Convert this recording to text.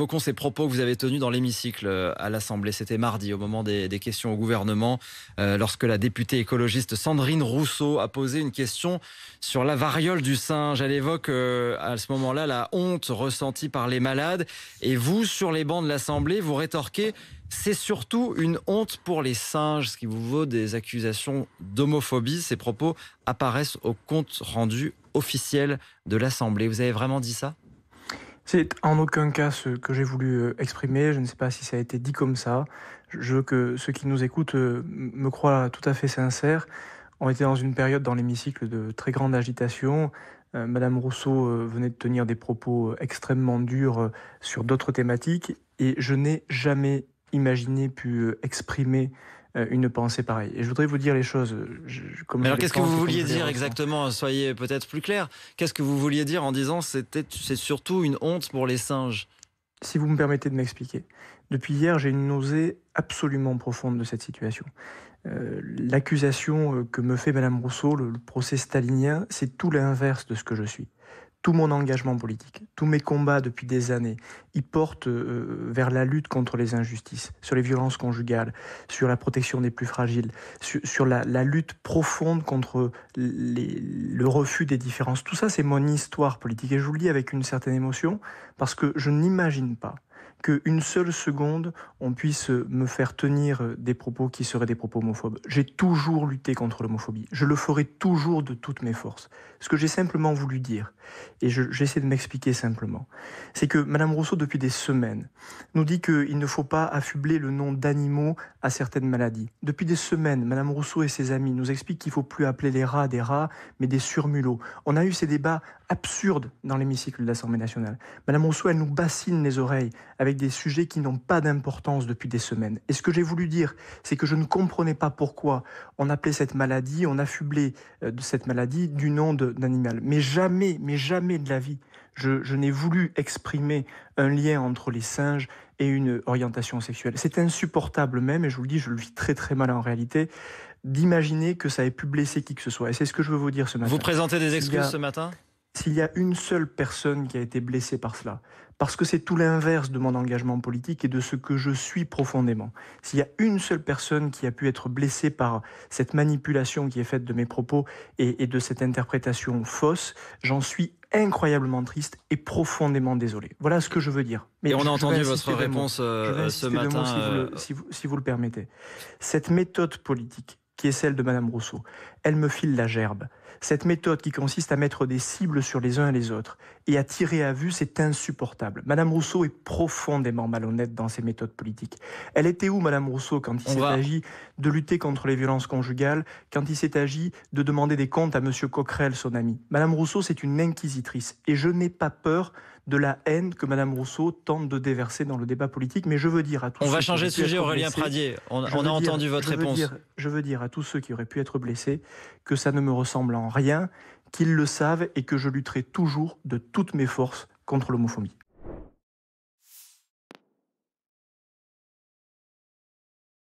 évoquons ces propos que vous avez tenus dans l'hémicycle euh, à l'Assemblée. C'était mardi, au moment des, questions au gouvernement, euh, lorsque la députée écologiste Sandrine Rousseau a posé une question sur la variole du singe. Elle évoque euh, à ce moment-là la honte ressentie par les malades. Et vous, sur les bancs de l'Assemblée, vous rétorquez c'est surtout une honte pour les singes, ce qui vous vaut des accusations d'homophobie. Ces propos apparaissent au compte rendu officiel de l'Assemblée. Vous avez vraiment dit ça c'est en aucun cas ce que j'ai voulu euh, exprimer. Je ne sais pas si ça a été dit comme ça. Je veux que ceux qui nous écoutent euh, me croient tout à fait sincère. On était dans une période dans l'hémicycle de très grande agitation. Euh, Madame Rousseau venait de tenir des propos extrêmement durs sur d'autres thématiques et je n'ai jamais imaginé pu exprimer euh, une pensée pareille. Et je voudrais vous dire les choses. Euh, je, alors qu'est-ce que vous vouliez dire exactement Soyez peut-être plus clair. Qu'est-ce que vous vouliez dire en disant c'était c'est surtout une honte pour les singes Si vous me permettez de m'expliquer. Depuis hier, j'ai une nausée absolument profonde de cette situation. Euh, l'accusation que me fait Madame Rousseau, le procès stalinien, c'est tout l'inverse de ce que je suis tout mon engagement politique, tous mes combats depuis des années, ils portent euh, euh, vers la lutte contre les injustices, sur les violences conjugales, sur la protection des plus fragiles, sur, la, lutte profonde contre le refus des différences. Tout ça, c'est mon histoire politique. Et je vous le dis avec une certaine émotion, parce que je n'imagine pas qu'une seule seconde, on puisse me faire tenir des propos qui seraient des propos homophobes. J'ai toujours lutté contre l'homophobie. Je le ferai toujours de toutes mes forces. Ce que j'ai simplement voulu dire, et j'essaie de m'expliquer simplement, c'est que Madame Rousseau, depuis des semaines, nous dit qu'il ne faut pas affubler le nom d'animaux à certaines maladies. Depuis des semaines, Madame Rousseau et ses amis nous expliquent qu'il ne faut plus appeler les rats des rats, mais des surmulots. On a eu ces débats absurdes dans l'hémicycle de l'Assemblée nationale. Madame Rousseau, elle nous bassine les oreilles avec avec des sujets qui n'ont pas d'importance depuis des semaines. Et ce que j'ai voulu dire, c'est que je ne comprenais pas pourquoi on appelait cette maladie, on affublait euh, cette maladie du nom d'animal. Mais jamais, mais jamais de la vie, je, n'ai voulu exprimer un lien entre les singes et une orientation sexuelle. C'est insupportable même, et je vous le dis, je le vis très très mal en réalité, d'imaginer que ça ait pu blesser qui que ce soit. Et c'est ce que je veux vous dire ce matin. Vous présentez des excuses ce matin s'il y a une seule personne qui a été blessée par cela, parce que c'est tout l'inverse de mon engagement politique et de ce que je suis profondément. S'il y a une seule personne qui a pu être blessée par cette manipulation qui est faite de mes propos et, de cette interprétation fausse, j'en suis incroyablement triste et profondément désolé. Voilà ce que je veux dire. et on a entendu votre réponse euh, ce matin. Euh, si vous le permettez. Cette méthode politique qui est celle de Madame Rousseau. Elle me file la gerbe. Cette méthode qui consiste à mettre des cibles sur les uns et les autres et à tirer à vue, c'est insupportable. Madame Rousseau est profondément malhonnête dans ses méthodes politiques. Elle était où, Madame Rousseau, quand il s'est agi de lutter contre les violences conjugales, quand il s'est agi de demander des comptes à Monsieur Coquerel, son ami Madame Rousseau, c'est une inquisitrice et je n'ai pas peur de la haine que Mme Rousseau tente de déverser dans le débat politique. Mais je veux dire à tous On va changer de sujet, Aurélien Pradier. On, a entendu votre réponse. je veux dire à tous ceux qui auraient pu être blessés que ça ne me ressemble en rien, qu'ils le savent et que je lutterai toujours de toutes mes forces contre l'homophobie.